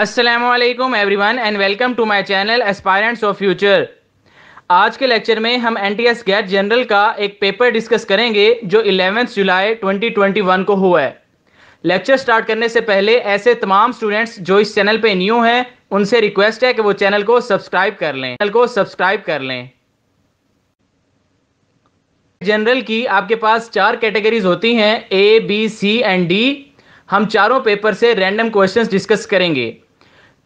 असलम वन and welcome to my channel aspirants of future आज के लेक्चर में हम N T S GAT general का एक पेपर डिस्कस करेंगे जो इलेवेंथ जुलाई 2021 को हुआ है लेक्चर स्टार्ट करने से पहले ऐसे तमाम स्टूडेंट्स जो इस चैनल पे न्यू हैं उनसे रिक्वेस्ट है कि वो चैनल को सब्सक्राइब कर लें चैनल को सब्सक्राइब कर लें जनरल की आपके पास चार कैटेगरीज होती हैं A B C and D हम चारों पेपर से रैंडम क्वेश्चंस डिस्कस करेंगे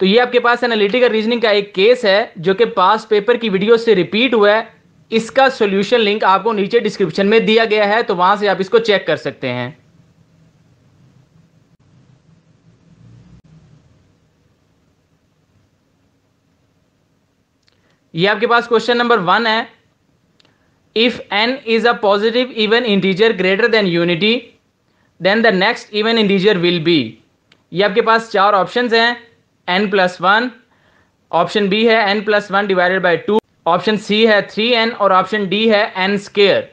तो ये आपके पास एनालिटिकल रीजनिंग का एक केस है जो कि पास पेपर की वीडियो से रिपीट हुआ है इसका सॉल्यूशन लिंक आपको नीचे डिस्क्रिप्शन में दिया गया है तो वहां से आप इसको चेक कर सकते हैं ये आपके पास क्वेश्चन नंबर वन है if n is a positive even integer greater than unity then the next even integer will be ये आपके पास चार ऑप्शंस हैं n plus one option B है n plus one divided by two option C है three n और option D है n square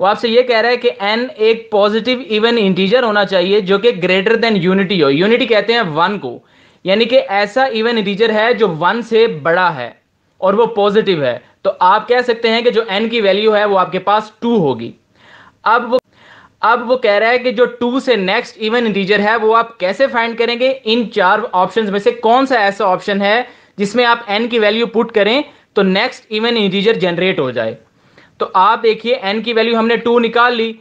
वो आपसे ये कह रहा है कि एन एक पॉजिटिव इवन इंटीजर होना चाहिए जो कि ग्रेटर देन यूनिटी हो यूनिटी कहते हैं वन को यानी कि ऐसा इवन इंटीजर है जो वन से बड़ा है और वो पॉजिटिव है तो आप कह सकते हैं कि जो एन की वैल्यू है वो आपके पास टू होगी अब वो अब वो कह रहा है कि जो टू से नेक्स्ट इवन इंटीजर है वो आप कैसे फाइंड करेंगे इन चार ऑप्शंस में से कौन सा ऐसा ऑप्शन है जिसमें आप एन की वैल्यू पुट करें तो नेक्स्ट इवन इंटीजर जनरेट हो जाए तो आप देखिए एन की वैल्यू हमने टू निकाल ली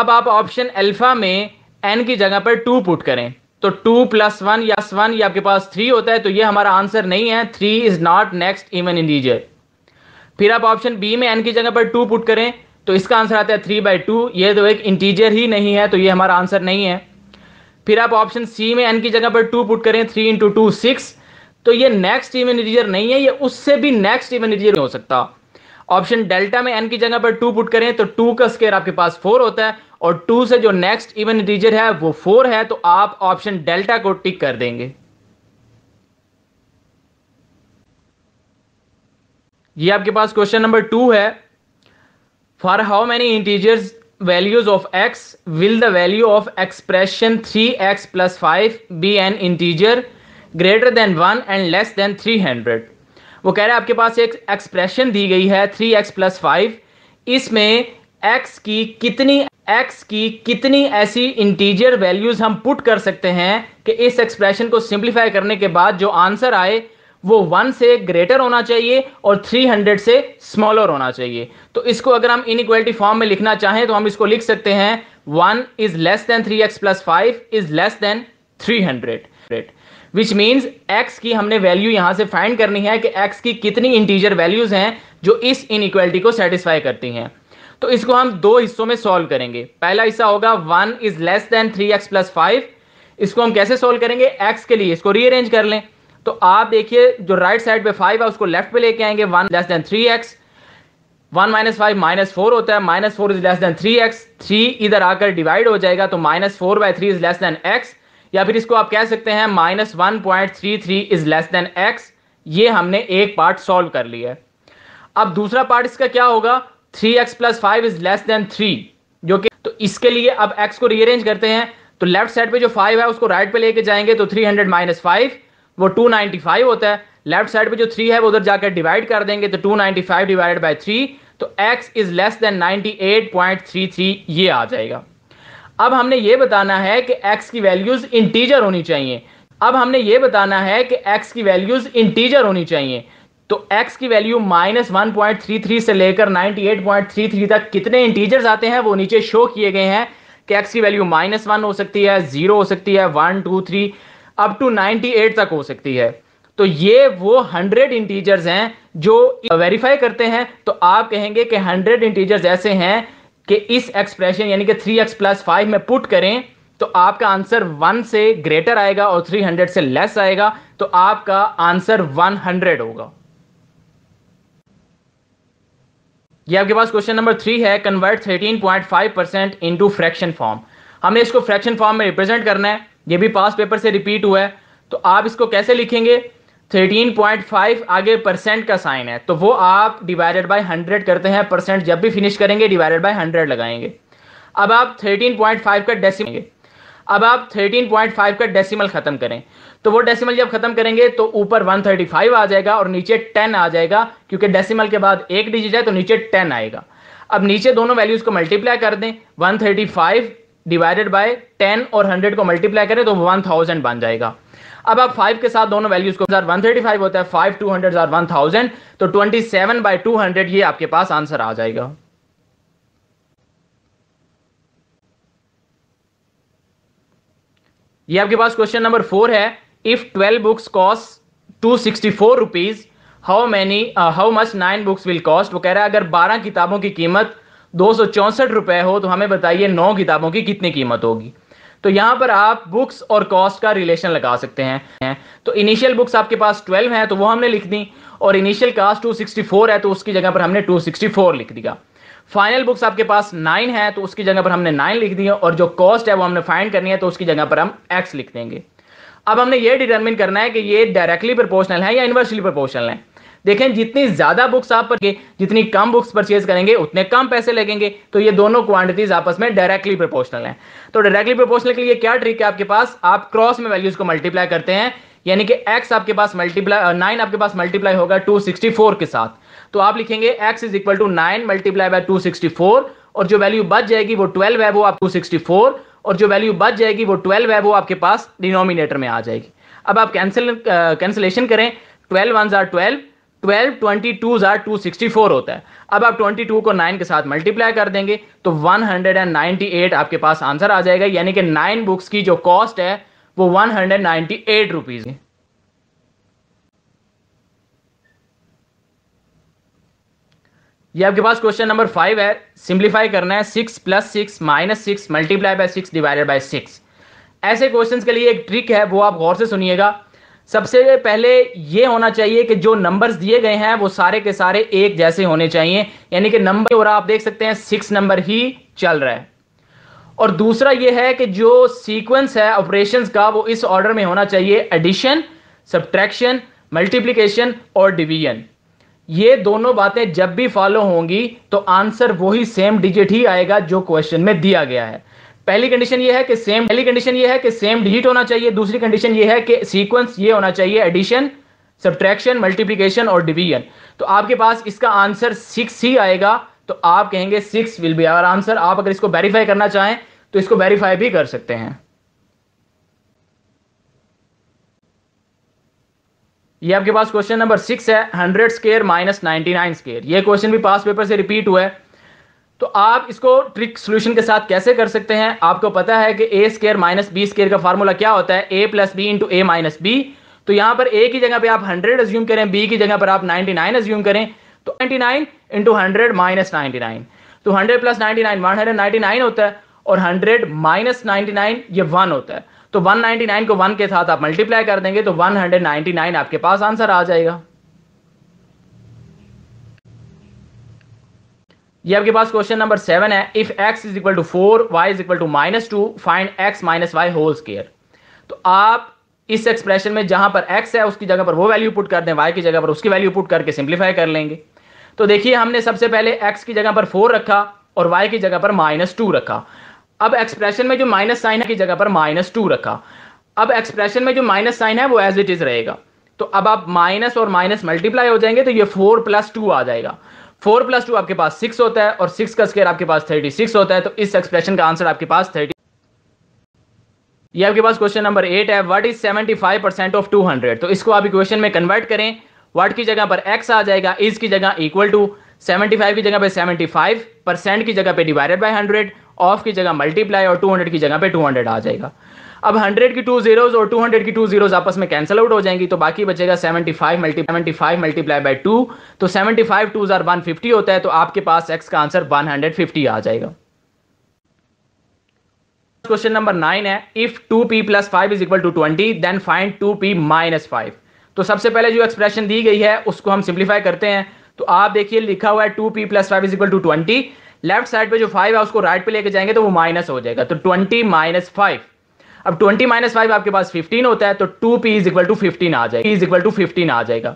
अब आप ऑप्शन अल्फा में एन की जगह पर टू पुट करें तो टू प्लस वन या वन या आपके पास थ्री होता है तो ये हमारा आंसर नहीं है three is not next even integer फिर आप ऑप्शन बी में एन की जगह पर टू पुट करें तो इसका आंसर आता है थ्री बाई टू ये तो एक इंटीजर ही नहीं है तो ये हमारा आंसर नहीं है फिर आप ऑप्शन सी में एन की जगह पर टू पुट करें थ्री इंटू टू सिक्स तो ये नेक्स्ट इवन इंटीजर नहीं है ये उससे भी नेक्स्ट इवन इंटीजर हो सकता ऑप्शन डेल्टा में एन की जगह पर टू पुट करें तो टू का स्केयर आपके पास फोर होता है और टू से जो नेक्स्ट इवन इंटीजर है वो फोर है तो आप ऑप्शन डेल्टा को टिक कर देंगे ये आपके पास क्वेश्चन नंबर टू है many how values of x will the value of expression three x plus five be an integer greater than one and less than three hundred वो कह रहे हैं आपके पास एक एक्सप्रेशन दी गई है थ्री एक्स प्लस फाइव इसमें एक्स की कितनी एक्स की कितनी ऐसी इंटीजियर वैल्यूज हम पुट कर सकते हैं कि इस एक्सप्रेशन को सिंप्लीफाई करने के बाद जो आंसर आए वो वन से ग्रेटर होना चाहिए और थ्री हंड्रेड से स्मॉलर होना चाहिए तो इसको अगर हम इनक्वालिटी फॉर्म में लिखना चाहें तो हम इसको लिख सकते हैं one is less than three x plus five is less than three hundred which means x की हमने वैल्यू यहां से फाइंड करनी है कि एक्स की कितनी इंटीजर वैल्यूज हैं जो इस इनक्वालिटी को सेटिस्फाई करती हैं तो इसको हम दो हिस्सों में सॉल्व करेंगे पहला हिस्सा होगा one is less than three x plus five इसको हम कैसे सॉल्व करेंगे एक्स के लिए इसको रीअरेंज कर लें तो आप देखिए जो राइट साइड पे फाइव है उसको लेफ्ट पे लेके आएंगे one less than three x one minus five minus four होता है minus four is less than three x three इधर आकर डिवाइड हो जाएगा तो minus four by three is less than x या फिर इसको आप कह सकते हैं minus one point three three is less than x ये हमने एक पार्ट सॉल्व कर लिया अब दूसरा पार्ट इसका क्या होगा three x plus five is less than three जो कि तो इसके लिए अब एक्स को रीअरेंज करते हैं तो लेफ्ट साइड पे जो फाइव है उसको राइट right पे लेके जाएंगे तो थ्री हंड्रेड माइनस फाइव वो 295 होता है लेफ्ट साइड पे जो 3 है वो उधर जाकर डिवाइड कर देंगे तो 295 डिवाइडेड बाय थ्री तो x इज लेस देन 98.33 ये आ जाएगा अब हमने ये बताना है कि x की वैल्यूज इंटीजर होनी चाहिए अब हमने ये बताना है कि x की वैल्यूज इंटीजर होनी चाहिए तो x की वैल्यू माइनस वन से लेकर 98.33 तक कितने इंटीजर्स आते हैं वो नीचे शो किए गए हैं कि x की वैल्यू माइनस वन हो सकती है जीरो हो सकती है one two three up to 98 तक हो सकती है तो ये वो 100 इंटीजर्स हैं जो वेरीफाई करते हैं तो आप कहेंगे कि 100 इंटीजर्स ऐसे हैं कि इस एक्सप्रेशन यानी कि 3x एक्स प्लस फाइव में पुट करें तो आपका आंसर 1 से ग्रेटर आएगा और 300 से लेस आएगा तो आपका आंसर 100 होगा ये आपके पास क्वेश्चन नंबर थ्री है convert 13.5 percent into fraction form हमें इसको फ्रैक्शन फॉर्म में रिप्रेजेंट करना है ये भी पास पेपर से रिपीट हुआ है तो आप इसको कैसे लिखेंगे 13.5 आगे परसेंट का साइन है तो वो आप डिवाइडेड बाय 100 करते हैं परसेंट जब भी फिनिश करेंगे डिवाइडेड बाय 100 लगाएंगे अब आप 13.5 का डेसिमल अब आप 13.5 का डेसिमल ख़त्म करें तो वो डेसिमल जब ख़त्म करेंगे तो ऊपर 135 आ जाएगा और नीचे 10 आ जाएगा क्योंकि डेसिमल के बाद एक डिजिट है तो नीचे 10 आएगा अब नीचे दोनों वैल्यूज़ को मल्टीप्लाई कर दें 135 डिवाइडेड बाय 10 और 100 को मल्टीप्लाई करें तो 1000 बन जाएगा अब आप 5 के साथ दोनों वैल्यूज को 135 होता है 5 200 1000 तो 27 बाय 200 ये आपके पास आंसर आ जाएगा ये आपके पास क्वेश्चन नंबर फोर है if 12 books cost two sixty four rupees how many how much nine books will cost वो कह रहा है अगर 12 किताबों की कीमत दो रुपए हो तो हमें बताइए नौ किताबों की कितनी कीमत होगी तो यहाँ पर आप बुक्स और कॉस्ट का रिलेशन लगा सकते हैं तो इनिशियल बुक्स आपके पास 12 हैं तो वो हमने लिख दी और इनिशियल कास्ट 264 है तो उसकी जगह पर हमने 264 लिख दिया फाइनल बुक्स आपके पास 9 है तो उसकी जगह पर हमने 9 लिख दिया और जो कॉस्ट है वो हमने फाइंड करनी है तो उसकी जगह पर हम एक्स लिख देंगे अब हमने ये डिटर्मिन करना है कि ये डायरेक्टली प्रपोर्शनल है या इन्वर्सली प्रपोर्शनल है देखें जितनी ज्यादा बुक्स आप पढ़ेंगे जितनी कम बुक्स परचेज करेंगे उतने कम पैसे लगेंगे तो ये दोनों क्वांटिटीज आपस में डायरेक्टली प्रोपोर्शनल हैं तो डायरेक्टली प्रोपोर्शनल के लिए क्या ट्रिक है आपके पास आप क्रॉस में वैल्यूज को मल्टीप्लाई करते हैं यानी कि x आपके पास मल्टीप्लाई नाइन आपके पास मल्टीप्लाई होगा 264 के साथ तो आप लिखेंगे x is equal to nine multiply by 264 और जो वैल्यू बच जाएगी वो 12 है वो आप 264 और जो वैल्यू बच जाएगी वो 12 है वो आपके पास डिनोमिनेटर में आ जाएगी अब आप कैंसिल कैंसिलेशन करें ट्वेल्व वन जार ट्वेल्व ट्वेल्व ट्वेंटी टू जार टू सिक्सटी फोर होता है अब आप ट्वेंटी टू को नाइन के साथ मल्टीप्लाई कर देंगे तो one hundred and ninety eight आपके पास आंसर आ जाएगा यानी कि नाइन बुक्स की जो कॉस्ट है वो one hundred ninety eight rupees ये आपके पास क्वेश्चन नंबर फाइव है सिंप्लीफाई करना है six plus six minus six multiply by six divided by six ऐसे क्वेश्चंस के लिए एक ट्रिक है वो आप गौर से सुनिएगा सबसे पहले ये होना चाहिए कि जो नंबर्स दिए गए हैं वो सारे के सारे एक जैसे होने चाहिए यानी कि नंबर और आप देख सकते हैं सिक्स नंबर ही चल रहा है और दूसरा ये है कि जो सीक्वेंस है ऑपरेशंस का वो इस ऑर्डर में होना चाहिए एडिशन सब्ट्रैक्शन मल्टीप्लीकेशन और डिवीजन ये दोनों बातें जब भी फॉलो होंगी तो आंसर वही सेम डिजिट ही आएगा जो क्वेश्चन में दिया गया है पहली कंडीशन ये है कि सेम पहली कंडीशन ये है कि सेम डिजिट होना चाहिए दूसरी कंडीशन ये है कि सीक्वेंस ये होना चाहिए एडिशन सब्ट्रैक्शन मल्टीप्लीकेशन और डिवीजन तो आपके पास इसका आंसर सिक्स ही आएगा तो आप कहेंगे six will be our answer आप अगर इसको वेरीफाई करना चाहें तो इसको वेरीफाई भी कर सकते हैं ये आपके पास क्वेश्चन नंबर सिक्स है hundred square minus ninety nine square यह क्वेश्चन भी पास पेपर से रिपीट हुआ है तो आप इसको ट्रिक सोल्यूशन के साथ कैसे कर सकते हैं आपको पता है कि a square minus b square का फार्मूला क्या होता है a plus b into a minus b तो यहां पर ए की जगह पे आप 100 अज्यूम करें बी की जगह पर आप 99 अज्यूम करें तो 99 nine into hundred minus ninety तो हंड्रेड प्लस नाइनटी नाइन होता है और हंड्रेड माइनस नाइन ये वन होता है तो नाइन को वन के साथ आप मल्टीप्लाई कर देंगे तो नाइन आपके पास आंसर आ जाएगा ये आपके पास क्वेश्चन नंबर सेवन है if x is equal to four y is equal to minus two find x minus y whole square तो आप इस एक्सप्रेशन में जहां पर एक्स है उसकी जगह पर वो वैल्यू पुट कर दें वाई की जगह पर उसकी वैल्यू पुट करके सिंप्लीफाई कर लेंगे तो देखिए हमने सबसे पहले एक्स की जगह पर फोर रखा और वाई की जगह पर माइनस टू रखा अब एक्सप्रेशन में जो माइनस साइन है की जगह पर माइनस टू रखा अब एक्सप्रेशन में जो माइनस साइन है वो एज इट इज रहेगा तो अब आप माइनस और माइनस मल्टीप्लाई हो जाएंगे तो ये फोर प्लस टू आ जाएगा फोर प्लस टू आपके पास सिक्स होता है और सिक्स का स्केयर आपके पास थर्टी सिक्स होता है तो इस एक्सप्रेशन का आंसर आपके पास थर्टी ये आपके पास क्वेश्चन नंबर एट है what is seventy five percent of two hundred तो इसको आप इक्वेशन में कन्वर्ट करें व्हाट की जगह पर एक्स आ जाएगा इज की जगह इक्वल टू सेवेंटी फाइव की जगह पर सेवेंटी फाइव परसेंट की जगह पर डिवाइडेड बाय हंड्रेड ऑफ की जगह मल्टीप्लाई और टू हंड्रेड की जगह पर टू हंड्रेड आ जाएगा अब 100 की टू जीरोज और 200 की टू जीरोज आपस में कैंसिल आउट हो जाएंगी तो बाकी बचेगा 75 five multi seventy five multiply by two तो 75 फाइव टू जार वन होता है तो आपके पास x का आंसर 150 आ जाएगा क्वेश्चन नंबर नाइन है if two p plus five is equal to twenty then find two p minus five तो सबसे पहले जो एक्सप्रेशन दी गई है उसको हम सिंप्लीफाई करते हैं तो आप देखिए लिखा हुआ है two p plus five is equal to twenty left side पे जो फाइव है उसको राइट right पे लेके जाएंगे तो वो माइनस हो जाएगा तो ट्वेंटी माइनस फाइव अब 20 माइनस फाइव आपके पास 15 होता है तो 2p p is equal to fifteen आ जाएगा इज इक्वल टू फिफ्टीन आ जाएगा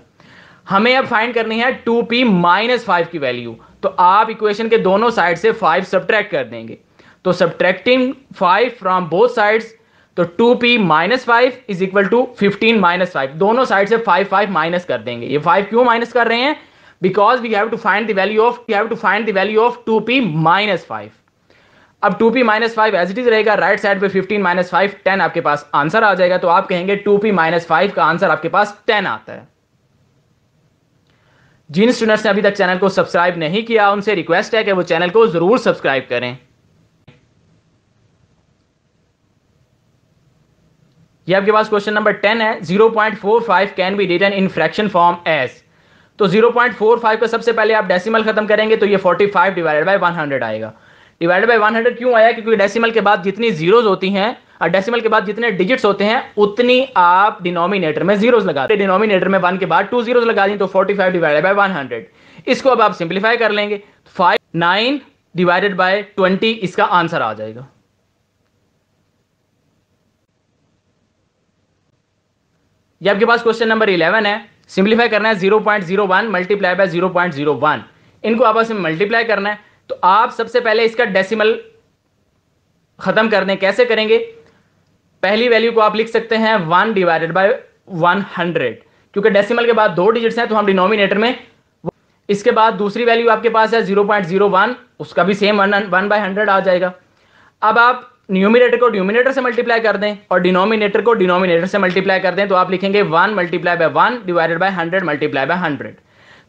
हमें अब फाइंड करनी है 2p पी माइनस फाइव की वैल्यू तो आप इक्वेशन के दोनों साइड से 5 सब्ट्रैक्ट कर देंगे तो सब्ट्रैक्टिंग 5 फ्रॉम बोथ साइड्स तो 2p p minus five is equal to fifteen minus five दोनों साइड से 5 5 माइनस कर देंगे ये 5 क्यों माइनस कर रहे हैं because we have to find the value of we have to find the value of 2p p minus five अब 2p p minus five as it is रहेगा राइट साइड पे 15 माइनस फाइव टेन आपके पास answer आ जाएगा तो आप कहेंगे 2p पी माइनस फाइव का आंसर आपके पास 10 आता है जिन स्टूडेंट्स ने अभी तक चैनल को सब्सक्राइब नहीं किया उनसे रिक्वेस्ट है कि वो चैनल को जरूर सब्सक्राइब करें ये आपके पास क्वेश्चन नंबर 10 है 0.45 point four five can be written in fraction form as तो 0.45 पॉइंट का सबसे पहले आप डेसिमल खत्म करेंगे तो ये 45 फाइव डिवाइडेड बाई वन आएगा डिवाइडेड बाई 100 क्यों आया क्योंकि डेसिमल के बाद जितनी जीरोज होती हैं और डेसिमल के बाद जितने डिजिट्स होते हैं उतनी आप डिनोमिनेटर में जीरोज लगा दें डिनोमिनेटर में वन के बाद टू जीरोज लगा दें तो 45 फाइव डिवाइडेड बाई वन इसको अब आप सिंप्लीफाई कर लेंगे five nine divided by twenty इसका आंसर आ जाएगा ये आपके पास क्वेश्चन नंबर इलेवन है सिंप्लीफाई करना है zero point zero one multiply by zero point zero one इनको आपस में मल्टीप्लाई करना है तो आप सबसे पहले इसका डेसिमल खत्म करने कैसे करेंगे पहली वैल्यू को आप लिख सकते हैं one divided by one hundred क्योंकि डेसिमल के बाद दो डिजिट्स हैं तो हम डिनोमिनेटर में इसके बाद दूसरी वैल्यू आपके पास है जीरो पॉइंट जीरो वन उसका भी सेम वन बाय हंड्रेड आ जाएगा अब आप न्यूमिनेटर को न्यूमिनेटर से मल्टीप्लाई कर दें और डिनोमिनेटर को डिनोमिनेटर से मल्टीप्लाई कर दें तो आप लिखेंगे one multiply by one divided by hundred multiply by hundred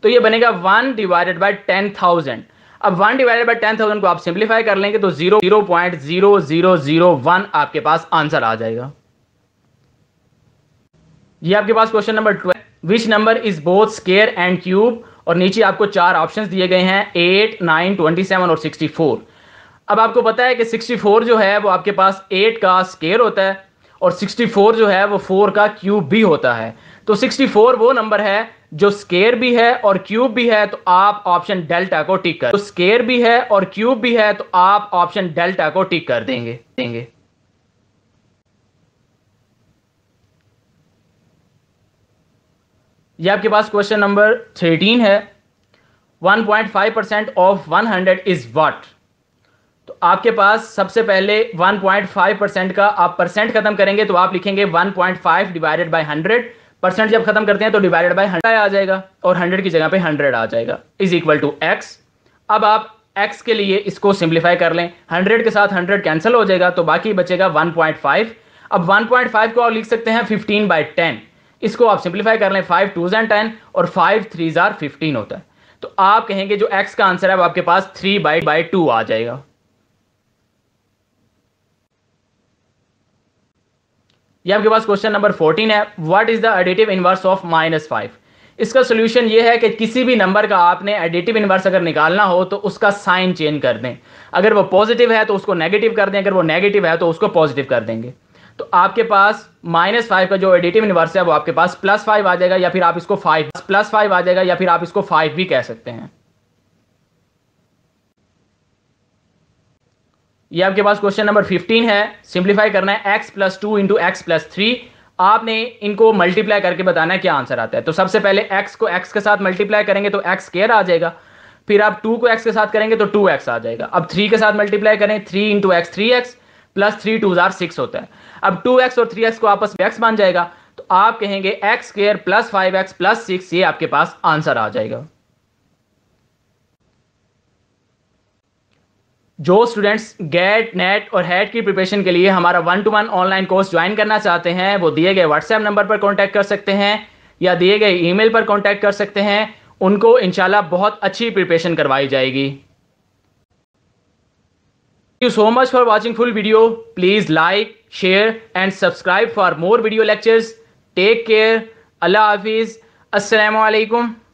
तो ये बनेगा one divided by ten thousand अब one divided by ten thousand को आप सिंप्लीफाई कर लेंगे तो zero zero point zero zero zero one आपके पास आंसर आ जाएगा ये आपके पास question number twelve which number is both square and cube और नीचे आपको चार ऑप्शंस दिए गए हैं एट नाइन ट्वेंटी सेवन और सिक्सटी फोर अब आपको पता है कि सिक्सटी फोर जो है वो आपके पास एट का स्केयर होता है और सिक्सटी फोर जो है वो फोर का क्यूब भी होता है तो 64 वो नंबर है जो स्केयर भी है और क्यूब भी है तो आप ऑप्शन डेल्टा को टिक कर तो स्केयर भी है और क्यूब भी है तो आप ऑप्शन डेल्टा को टिक कर देंगे देंगे ये आपके पास क्वेश्चन नंबर 13 है 1.5 परसेंट ऑफ 100 इज व्हाट तो आपके पास सबसे पहले 1.5 परसेंट का आप परसेंट खत्म करेंगे तो आप लिखेंगे 1.5 डिवाइडेड बाय 100 परसेंट जब खत्म करते हैं तो डिवाइडेड बाय हंड्रेड आ जाएगा और हंड्रेड की जगह पे हंड्रेड आ जाएगा इज इक्वल टू एक्स अब आप एक्स के लिए इसको सिंप्लीफाई कर लें हंड्रेड के साथ हंड्रेड कैंसिल हो जाएगा तो बाकी बचेगा वन पॉइंट फाइव अब वन पॉइंट फाइव को आप लिख सकते हैं फिफ्टीन बाई टेन इसको आप सिंप्लीफाई कर लें फाइव टू जैन टेन और फाइव थ्री जार फिफ्टीन होता है तो आप कहेंगे जो एक्स का आंसर है आपके पास थ्री बाई बाई टू आ जाएगा ये आपके पास क्वेश्चन नंबर फोर्टीन है what is the additive inverse of minus five इसका सोल्यूशन ये है कि किसी भी नंबर का आपने एडिटिव इनवर्स अगर निकालना हो तो उसका साइन चेंज कर दें अगर वो पॉजिटिव है तो उसको नेगेटिव कर दें अगर वो नेगेटिव है तो उसको पॉजिटिव कर देंगे तो आपके पास माइनस फाइव का जो एडिटिव इनवर्स है वो आपके पास प्लस फाइव आ जाएगा या फिर आप इसको फाइव प्लस फाइव आ जाएगा या फिर आप इसको फाइव भी कह सकते हैं ये आपके पास क्वेश्चन नंबर 15 है सिंप्लीफाई करना है x plus two into x plus three आपने इनको मल्टीप्लाई करके बताना है क्या आंसर आता है तो सबसे पहले एक्स को एक्स के साथ मल्टीप्लाई करेंगे तो एक्स केयर आ जाएगा फिर आप टू को एक्स के साथ करेंगे तो एक्स आ जाएगा अब थ्री के साथ मल्टीप्लाई करें three into x three x plus three two जार सिक्स होता है अब टू एक्स और थ्री एक्स को आपस में एक्स बन जाएगा तो आप कहेंगे x square plus five x plus six ये आपके पास आंसर आ जाएगा जो स्टूडेंट्स गेट नेट और हेड की प्रिपरेशन के लिए हमारा one two one online course join करना चाहते हैं वो दिए गए व्हाट्सएप नंबर पर कॉन्टैक्ट कर सकते हैं या दिए गए ई पर कॉन्टैक्ट कर सकते हैं उनको इनशाला बहुत अच्छी प्रिपरेशन करवाई जाएगी you so much for watching full video please like share and subscribe for more video lectures take care अल्लाह हाफिज़ असलकम